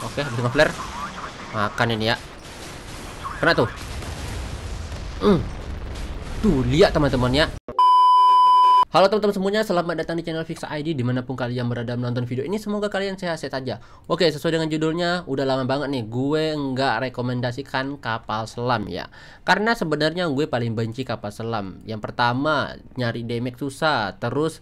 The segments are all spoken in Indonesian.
Oke, habis ngeflare. Makan ini ya. Kena tuh. Hmm. Tuh, lihat teman-teman ya. Halo teman-teman semuanya, selamat datang di channel Fix ID dimanapun kalian berada menonton video ini semoga kalian sehat-sehat aja. Oke, sesuai dengan judulnya, udah lama banget nih gue nggak rekomendasikan kapal selam ya. Karena sebenarnya gue paling benci kapal selam. Yang pertama, nyari damage susah, terus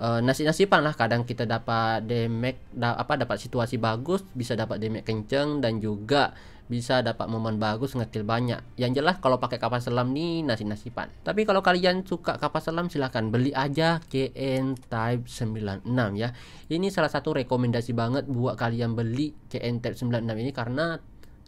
uh, nasib-nasiban lah kadang kita dapat damage da apa dapat situasi bagus bisa dapat damage kenceng dan juga bisa dapat momen bagus ngekill banyak yang jelas kalau pakai kapal selam nih nasi nasiban tapi kalau kalian suka kapal selam silahkan beli aja KN Type 96 ya ini salah satu rekomendasi banget buat kalian beli KN Type 96 ini karena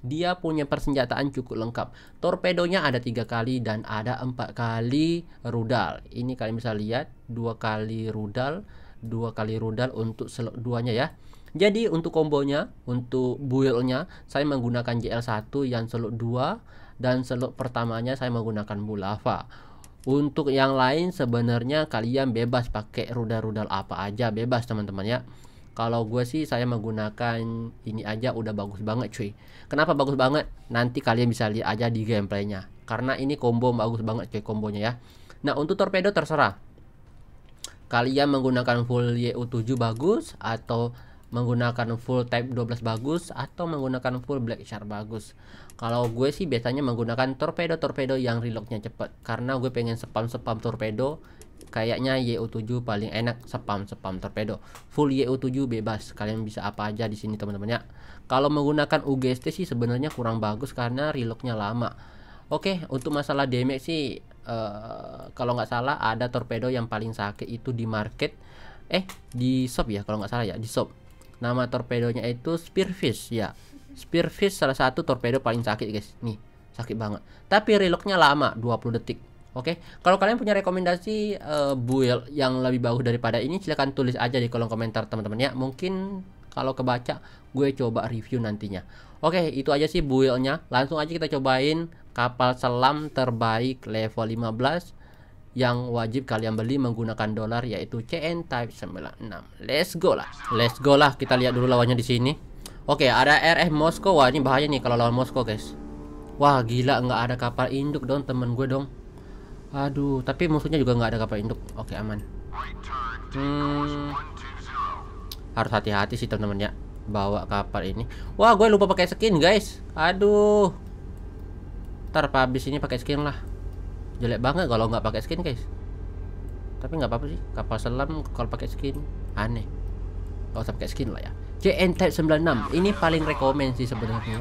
dia punya persenjataan cukup lengkap. Torpedonya ada tiga kali dan ada empat kali rudal. Ini kalian bisa lihat dua kali rudal, dua kali rudal untuk duanya ya. Jadi untuk kombonya, untuk buildnya saya menggunakan JL1 yang slot 2 dan slot pertamanya saya menggunakan Bulava. Untuk yang lain sebenarnya kalian bebas pakai rudal-rudal apa aja bebas teman-teman ya. Kalau gue sih saya menggunakan ini aja udah bagus banget cuy. Kenapa bagus banget? Nanti kalian bisa lihat aja di gameplaynya. Karena ini combo bagus banget cuy kombonya ya. Nah untuk torpedo terserah. Kalian menggunakan full YU7 bagus atau menggunakan full type 12 bagus atau menggunakan full black shark bagus kalau gue sih biasanya menggunakan torpedo-torpedo yang reloadnya cepat karena gue pengen spam-spam torpedo Kayaknya YO7 paling enak spam spam torpedo. Full YO7 bebas. Kalian bisa apa aja di sini teman-teman ya. Kalau menggunakan UGST sih sebenarnya kurang bagus karena reloadnya lama. Oke, untuk masalah damage sih uh, kalau nggak salah ada torpedo yang paling sakit itu di market eh di shop ya kalau nggak salah ya di shop. Nama torpedonya itu Spearfish ya. Spearfish salah satu torpedo paling sakit guys. Nih, sakit banget. Tapi reloadnya lama, 20 detik Oke, okay? kalau kalian punya rekomendasi uh, eh, build ya, yang lebih bagus daripada ini, silahkan tulis aja di kolom komentar teman-teman ya. Mungkin kalau kebaca, gue coba review nantinya. Oke, okay, itu aja sih buildnya. Ya, Langsung aja kita cobain kapal selam terbaik level 15 yang wajib kalian beli menggunakan dolar yaitu CN Type 96. Let's go lah. Let's go lah. Kita lihat dulu lawannya di sini. Oke, okay, ada RF Moskow. Wah, ini bahaya nih kalau lawan Moskow, guys. Wah, gila nggak ada kapal induk dong temen gue dong. Aduh, tapi musuhnya juga nggak ada kapal induk. Oke, aman. Hmm, harus hati-hati sih teman-teman ya. bawa kapal ini. Wah, gue lupa pakai skin guys. Aduh. Ntar habis ini pakai skin lah. Jelek banget kalau nggak pakai skin guys. Tapi nggak apa-apa sih. Kapal selam kalau pakai skin aneh. kalau usah pakai skin lah ya. JN Type 96 ini paling rekomend sih sebenarnya.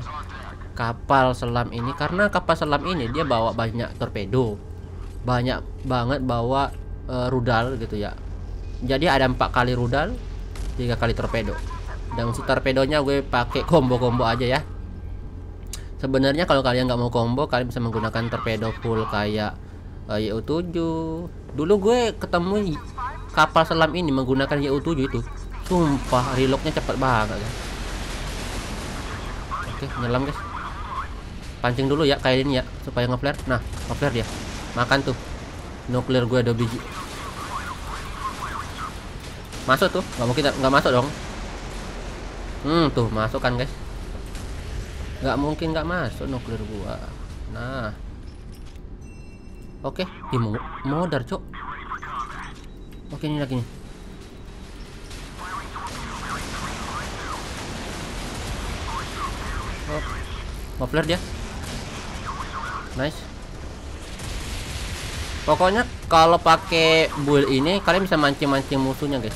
Kapal selam ini karena kapal selam ini dia bawa banyak torpedo banyak banget bawa uh, rudal gitu ya jadi ada empat kali rudal tiga kali torpedo dan untuk torpedonya gue pakai combo-combo aja ya sebenarnya kalau kalian nggak mau combo kalian bisa menggunakan torpedo full kayak eh, uh, YU7 dulu gue ketemu kapal selam ini menggunakan YU7 itu sumpah reloadnya cepet banget ya. oke nyelam guys pancing dulu ya kayak ini ya supaya ngeflare nah ngeflare dia Makan tuh. Nuklir gue ada biji. Masuk tuh. Nggak mungkin nggak masuk dong. Hmm, tuh masuk kan, guys. Nggak mungkin nggak masuk nuklir gua. Nah. Oke, okay. mau modar, cok Oke, okay, ini lagi nih. Oh. Mau flare dia. Nice. Pokoknya kalau pakai build ini kalian bisa mancing-mancing musuhnya, guys.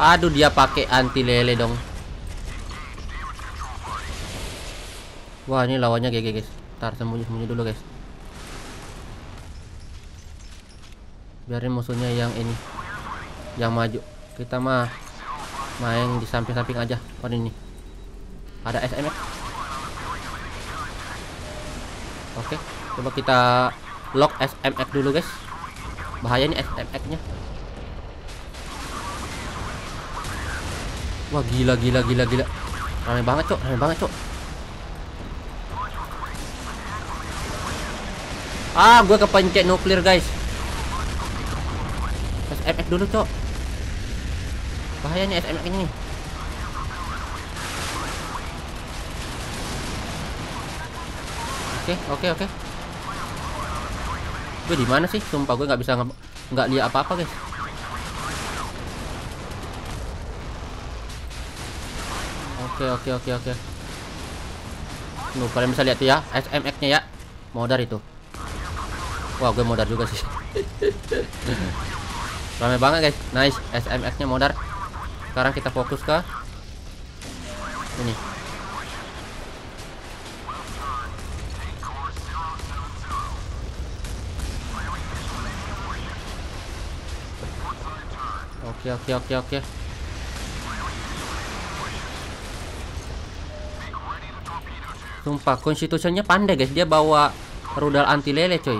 Aduh, dia pakai anti lele dong. Wah, ini lawannya GG, guys. Tar sembunyi-sembunyi dulu, guys. Biarin musuhnya yang ini yang maju. Kita mah main di samping-samping aja. Oh ini. Ada SMX. Oke, okay. coba kita lock SMX dulu guys. Bahaya nih SMX-nya. Wah gila gila gila gila. Rame banget cok, rame banget cok. Ah, gue kepencet nuklir guys. SMX dulu cok. Bahaya nih SMX ini. Nih. oke oke oke gue di mana sih sumpah gue nggak bisa nggak lihat apa apa guys oke oke oke oke Nuh, kalian bisa lihat ya SMX nya ya modar itu wah gue modar juga sih rame banget guys nice SMX nya modar sekarang kita fokus ke ini oke oke oke oke Sumpah, konstitusinya pandai guys. Dia bawa rudal anti lele coy.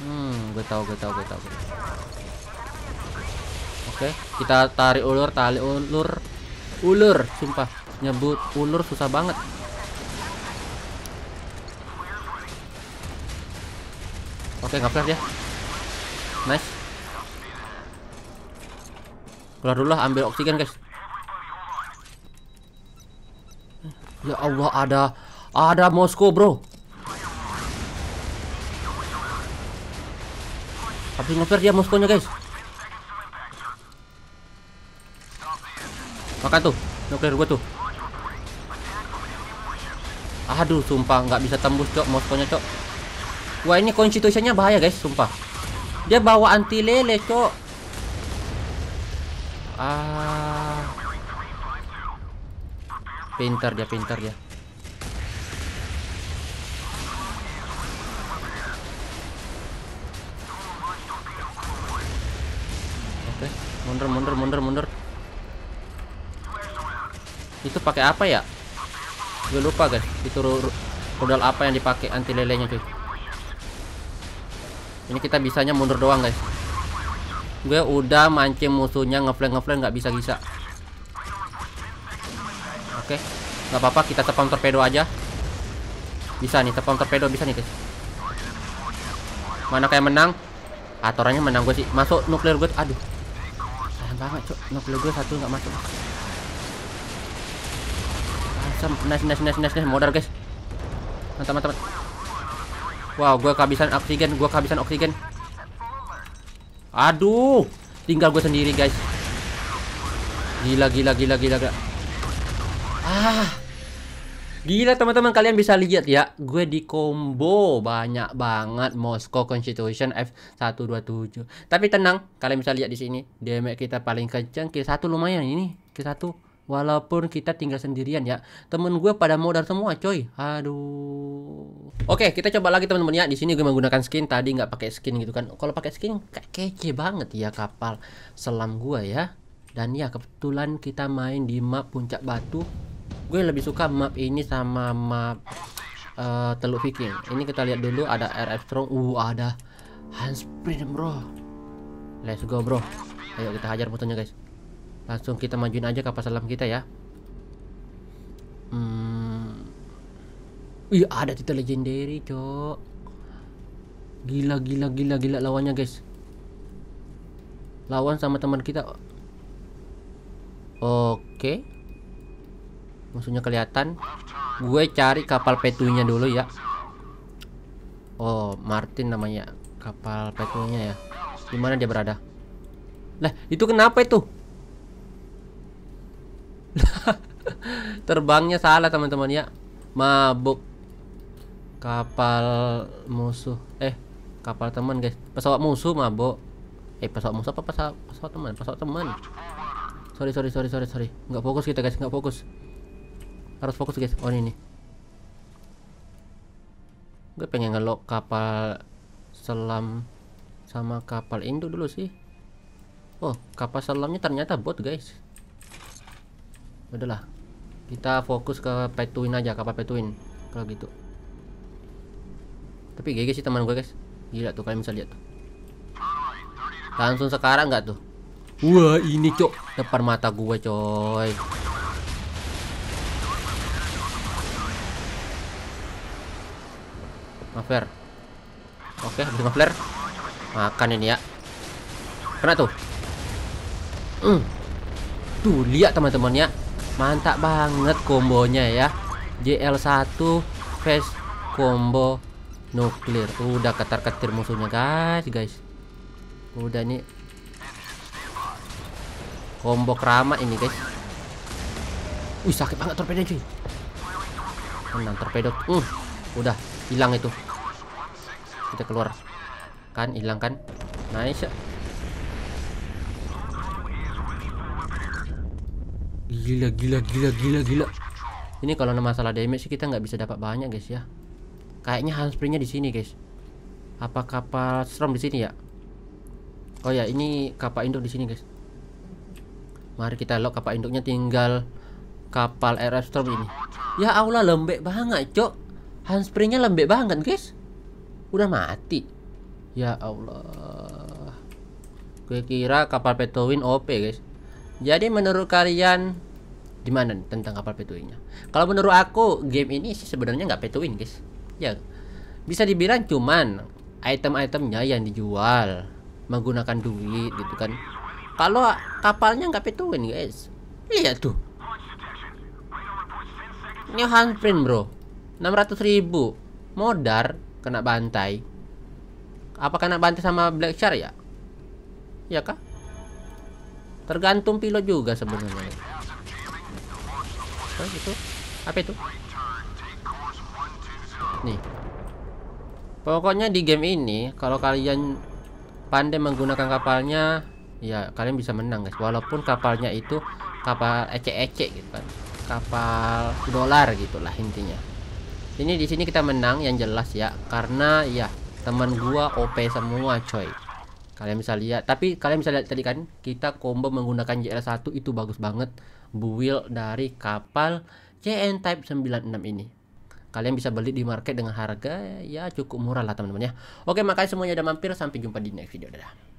Hmm, gue tau, gue tau, gue tau. Oke, okay, kita tarik ulur, tali ulur, ulur. Sumpah, nyebut ulur susah banget. Oke, okay, nggak ya. Nice keluar dulu lah ambil oksigen guys ya Allah ada ada Moskow bro tapi ngeper dia Moskownya guys maka tuh nuklir gua tuh aduh sumpah nggak bisa tembus cok Moskownya cok wah ini konstitusinya bahaya guys sumpah dia bawa anti lele cok Ah. Pintar dia, pintar dia. Oke, okay. mundur mundur mundur mundur. Itu pakai apa ya? Gue lupa, guys. Itu rudal apa yang dipakai anti lelenya, cuy. Ini kita bisanya mundur doang, guys. Gue udah mancing musuhnya ngeflank ngeflank nggak bisa bisa. Oke, okay. nggak apa-apa kita tepam torpedo aja. Bisa nih tepam torpedo bisa nih guys. Mana kayak menang? Aturannya ah, menang gue sih. Masuk nuklir gue. Aduh. Sayang banget, cok. Nuklir gue satu nggak masuk. Asam. Nice, nice, nice, nice, nice. Modal, guys. Mantap, mantap. Wow, gue kehabisan oksigen. Gue kehabisan oksigen. Aduh, tinggal gue sendiri, guys. Gila, gila, gila, gila, gila. Ah. Gila teman-teman kalian bisa lihat ya Gue di combo banyak banget Moscow Constitution F127 Tapi tenang kalian bisa lihat di sini DM kita paling kencang Kill satu lumayan ini Kill 1 Walaupun kita tinggal sendirian ya. Temen gue pada modal semua, coy. Aduh. Oke, kita coba lagi teman-teman ya. Di sini gue menggunakan skin tadi nggak pakai skin gitu kan. Kalau pakai skin kayak kece banget ya kapal selam gue ya. Dan ya kebetulan kita main di map puncak batu. Gue lebih suka map ini sama map uh, Teluk Viking. Ini kita lihat dulu ada RF Strong. Uh, ada Hans bro. Let's go, bro. Ayo kita hajar musuhnya, guys langsung kita majuin aja kapal selam kita ya hmm. Iya ada titel legendary cok Gila gila gila gila lawannya guys Lawan sama teman kita Oke Maksudnya kelihatan Gue cari kapal petunya dulu ya Oh Martin namanya Kapal petunya ya Di mana dia berada Lah itu kenapa itu Terbangnya salah teman-teman ya. Mabuk. Kapal musuh. Eh, kapal teman guys. Pesawat musuh mabuk. Eh, pesawat musuh apa pesawat pesawat teman? Pesawat teman. Sorry, sorry, sorry, sorry, sorry. Nggak fokus kita guys, nggak fokus. Harus fokus guys. Oh, ini nih. Gue pengen ngelok kapal selam sama kapal induk dulu sih. Oh, kapal selamnya ternyata bot guys udahlah kita fokus ke petuin aja kapal petuin kalau gitu tapi GG sih teman gue guys gila tuh kalian bisa lihat tuh langsung sekarang nggak tuh wah ini cok depan mata gue coy Maver, Oke, habis mafler Makan ini ya Kena tuh mm. Tuh, lihat teman-teman Mantap banget kombonya ya. JL1 face combo nuklir. Udah ketar-ketir musuhnya guys, guys. Udah nih combo keramat ini guys. Wih sakit banget torpedo cuy. Menang torpedo. Uh, udah hilang itu. Kita keluar. Kan hilang kan? Nice. Gila gila gila gila gila. Ini kalau masalah damage sih kita nggak bisa dapat banyak guys ya. Kayaknya handspringnya di sini guys. Apa kapal storm di sini ya? Oh ya ini kapal induk di sini guys. Mari kita lock kapal induknya tinggal kapal air storm ini. Ya Allah lembek banget cok. Handspringnya lembek banget guys. Udah mati. Ya Allah. Gue kira kapal Petowin OP guys jadi menurut kalian gimana tentang kapal petuinya? Kalau menurut aku game ini sih sebenarnya nggak petuin guys. Ya bisa dibilang cuman item-itemnya yang dijual menggunakan duit gitu kan. Kalau kapalnya nggak petuin guys. Lihat tuh. Ini handprint bro. 600 ribu modar kena bantai. Apa kena bantai sama Black Shark ya? Ya kah? Tergantung pilot juga sebenarnya. Apa itu? Apa itu? Nih. Pokoknya di game ini kalau kalian pandai menggunakan kapalnya, ya kalian bisa menang guys. Walaupun kapalnya itu kapal ecek-ecek gitu kan. Kapal dolar gitulah intinya. Ini di sini kita menang yang jelas ya karena ya teman gua OP semua coy kalian bisa lihat tapi kalian bisa lihat tadi kan kita combo menggunakan JL1 itu bagus banget build dari kapal CN Type 96 ini kalian bisa beli di market dengan harga ya cukup murah lah teman-teman ya oke makanya semuanya udah mampir sampai jumpa di next video dadah